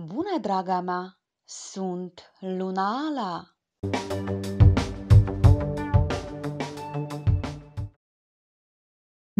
Bună, draga mea! Sunt Luna Ala!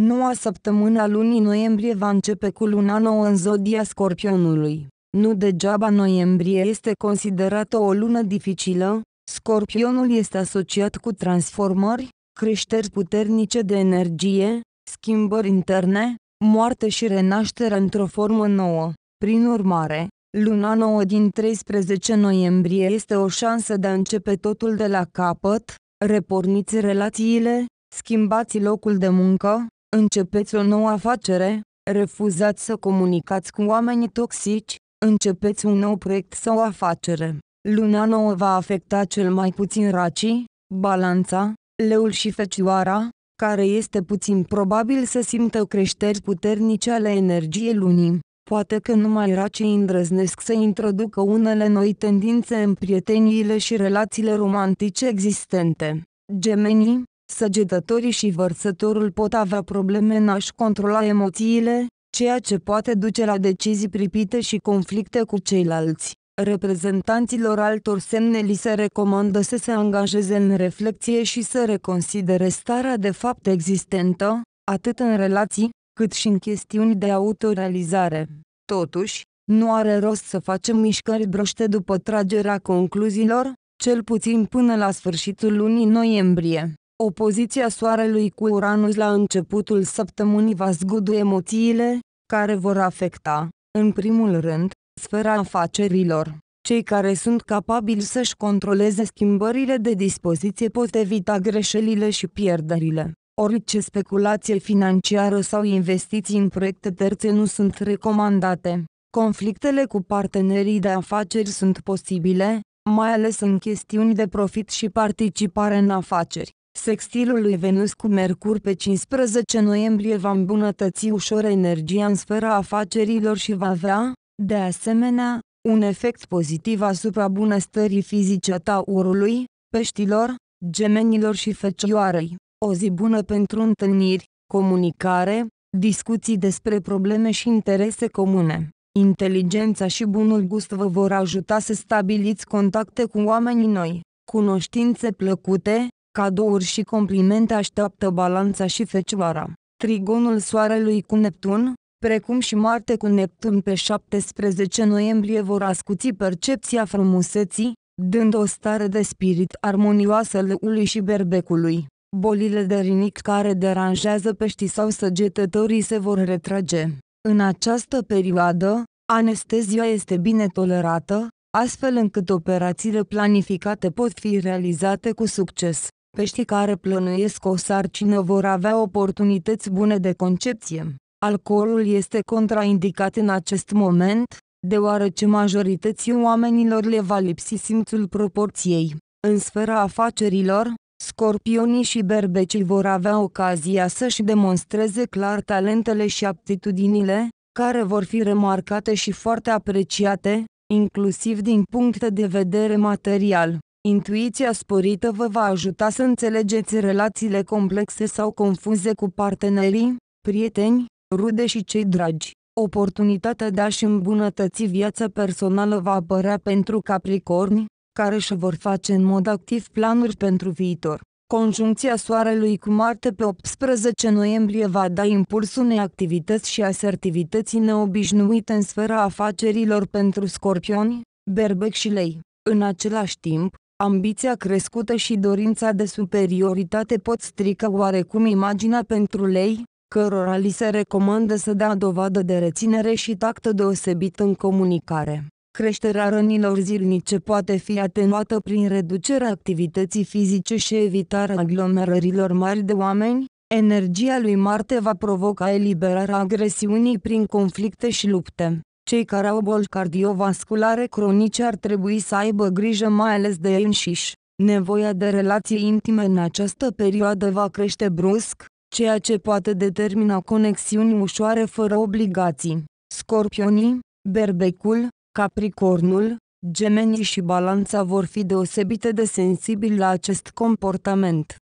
Noua săptămână a lunii noiembrie va începe cu luna nouă în zodia scorpionului. Nu degeaba noiembrie este considerată o lună dificilă, scorpionul este asociat cu transformări, creșteri puternice de energie, schimbări interne, moarte și renaștere într-o formă nouă. Prin urmare, Luna 9 din 13 noiembrie este o șansă de a începe totul de la capăt, reporniți relațiile, schimbați locul de muncă, începeți o nouă afacere, refuzați să comunicați cu oameni toxici, începeți un nou proiect sau afacere. Luna nouă va afecta cel mai puțin racii, balanța, leul și fecioara, care este puțin probabil să simtă creșteri puternice ale energiei lunii poate că nu mai era cei îndrăznesc să introducă unele noi tendințe în prieteniile și relațiile romantice existente. Gemenii, săgetătorii și vărsătorul pot avea probleme în a-și controla emoțiile, ceea ce poate duce la decizii pripite și conflicte cu ceilalți. Reprezentanților altor semne li se recomandă să se angajeze în reflexie și să reconsidere starea de fapt existentă, atât în relații, cât și în chestiuni de autorealizare. Totuși, nu are rost să facem mișcări broște după tragerea concluziilor, cel puțin până la sfârșitul lunii noiembrie. Opoziția Soarelui cu Uranus la începutul săptămânii va zgudu emoțiile, care vor afecta, în primul rând, sfera afacerilor. Cei care sunt capabili să-și controleze schimbările de dispoziție pot evita greșelile și pierderile. Orice speculație financiară sau investiții în proiecte terțe nu sunt recomandate. Conflictele cu partenerii de afaceri sunt posibile, mai ales în chestiuni de profit și participare în afaceri. Sextilul lui Venus cu Mercur pe 15 noiembrie va îmbunătăți ușor energia în sfera afacerilor și va avea, de asemenea, un efect pozitiv asupra bunăstării fizice a taurului, peștilor, gemenilor și fecioarei. O zi bună pentru întâlniri, comunicare, discuții despre probleme și interese comune. Inteligența și bunul gust vă vor ajuta să stabiliți contacte cu oamenii noi. Cunoștințe plăcute, cadouri și complimente așteaptă balanța și fecioara. Trigonul Soarelui cu Neptun, precum și Marte cu Neptun pe 17 noiembrie vor ascuți percepția frumuseții, dând o stare de spirit armonioasă lăului și berbecului bolile de rinic care deranjează peștii sau săgetătorii se vor retrage. În această perioadă, anestezia este bine tolerată, astfel încât operațiile planificate pot fi realizate cu succes. Peștii care plănuiesc o sarcină vor avea oportunități bune de concepție. Alcoolul este contraindicat în acest moment, deoarece majorității oamenilor le va lipsi simțul proporției. În sfera afacerilor, Scorpionii și berbecii vor avea ocazia să-și demonstreze clar talentele și aptitudinile, care vor fi remarcate și foarte apreciate, inclusiv din punct de vedere material. Intuiția sporită vă va ajuta să înțelegeți relațiile complexe sau confuze cu partenerii, prieteni, rude și cei dragi. Oportunitatea de a-și îmbunătăți viața personală va apărea pentru Capricorni, care își vor face în mod activ planuri pentru viitor. Conjuncția Soarelui cu Marte pe 18 noiembrie va da impuls unei activități și asertivității neobișnuite în sfera afacerilor pentru scorpioni, berbec și lei. În același timp, ambiția crescută și dorința de superioritate pot strica oarecum imaginea pentru lei, cărora li se recomandă să dea dovadă de reținere și tactă deosebit în comunicare. Creșterea rănilor zilnice poate fi atenuată prin reducerea activității fizice și evitarea aglomerărilor mari de oameni. Energia lui Marte va provoca eliberarea agresiunii prin conflicte și lupte. Cei care au boli cardiovasculare cronice ar trebui să aibă grijă mai ales de ei înșiși. Nevoia de relații intime în această perioadă va crește brusc, ceea ce poate determina conexiuni ușoare fără obligații. Scorpionii, berbecul, Capricornul, gemenii și balanța vor fi deosebite de sensibili la acest comportament.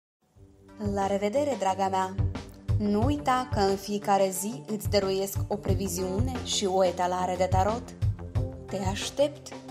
La revedere, draga mea! Nu uita că în fiecare zi îți dăruiesc o previziune și o etalare de tarot. Te aștept!